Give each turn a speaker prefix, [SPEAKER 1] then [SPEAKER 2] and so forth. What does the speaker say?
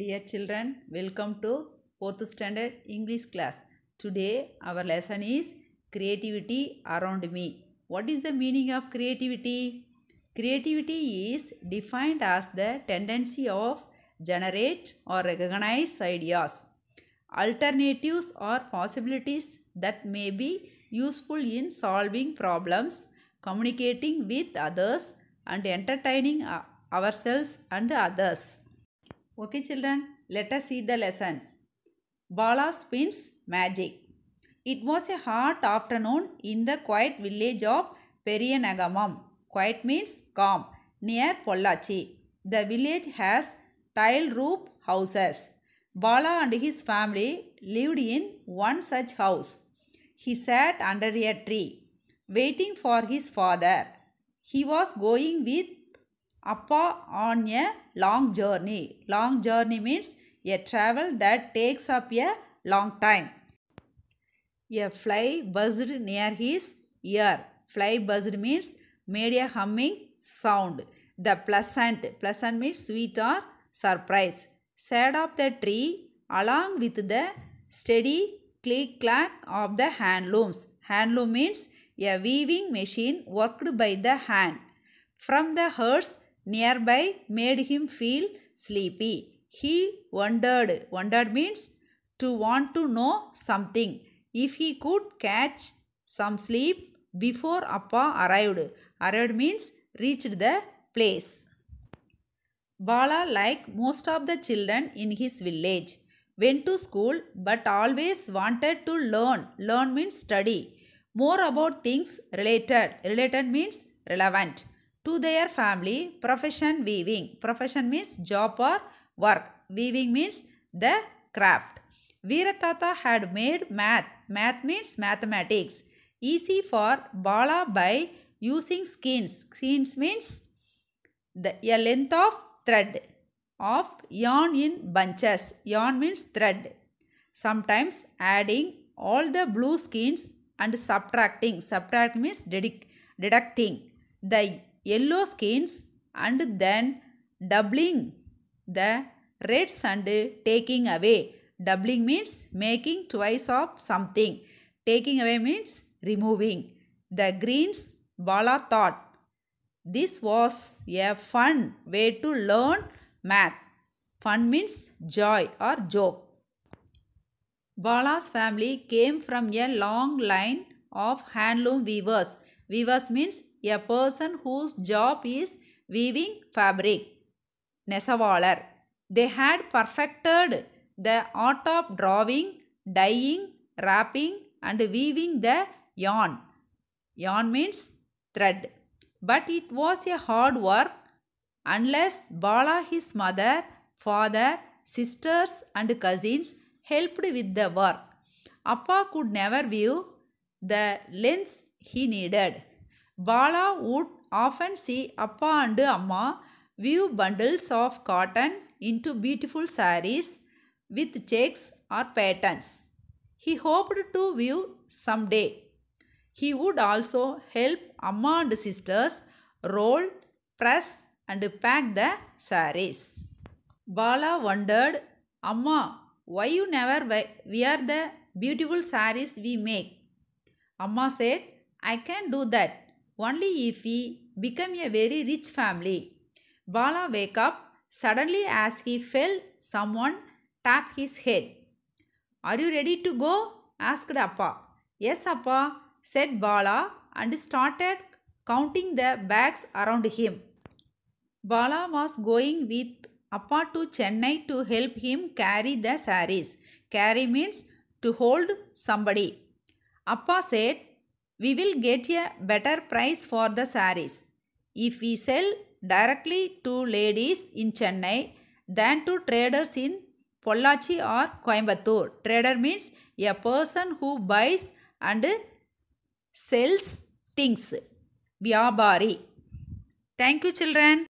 [SPEAKER 1] Dear children, welcome to 4th standard English class. Today our lesson is creativity around me. What is the meaning of creativity? Creativity is defined as the tendency of generate or recognize ideas, alternatives or possibilities that may be useful in solving problems, communicating with others and entertaining ourselves and others. Okay children, let us see the lessons. Bala spins magic. It was a hot afternoon in the quiet village of Perianagamam. Quiet means calm, near Pollachi. The village has tile roof houses. Bala and his family lived in one such house. He sat under a tree, waiting for his father. He was going with Appa on a long journey. Long journey means a travel that takes up a long time. A fly buzzed near his ear. Fly buzzed means made a humming sound. The pleasant, pleasant means sweet or surprise. Sat up the tree along with the steady click clack of the hand looms. Hand loom means a weaving machine worked by the hand. From the hearse nearby made him feel sleepy. He wondered. Wondered means to want to know something. If he could catch some sleep before Appa arrived. Arrived means reached the place. Bala, like most of the children in his village, went to school but always wanted to learn. Learn means study. More about things related. Related means relevant to their family profession weaving. Profession means job or work. Weaving means the craft. Veeratata had made math. Math means mathematics. Easy for Bala by using skeins. Skeins means the, a length of thread of yarn in bunches. Yarn means thread. Sometimes adding all the blue skins and subtracting. Subtract means deducting. The yellow skins and then doubling the reds and taking away. Doubling means making twice of something. Taking away means removing. The greens Bala thought this was a fun way to learn math. Fun means joy or joke. Bala's family came from a long line of handloom weavers. Weavers means a person whose job is weaving fabric. Waller. They had perfected the art of drawing, dyeing, wrapping and weaving the yarn. Yarn means thread. But it was a hard work unless Bala his mother, father, sisters and cousins helped with the work. Appa could never view the lengths he needed. Bala would often see Appa and Amma weave bundles of cotton into beautiful saris with checks or patterns. He hoped to view someday. He would also help Amma and sisters roll, press and pack the saris. Bala wondered, Amma, why you never wear the beautiful saris we make? Amma said, I can do that only if we become a very rich family. Bala wake up suddenly as he felt someone tap his head. Are you ready to go? asked Appa. Yes, Appa, said Bala and started counting the bags around him. Bala was going with Appa to Chennai to help him carry the saris. Carry means to hold somebody. Appa said, we will get a better price for the saris. If we sell directly to ladies in Chennai than to traders in Pollachi or Coimbatore. Trader means a person who buys and sells things. Vyabari. Thank you children.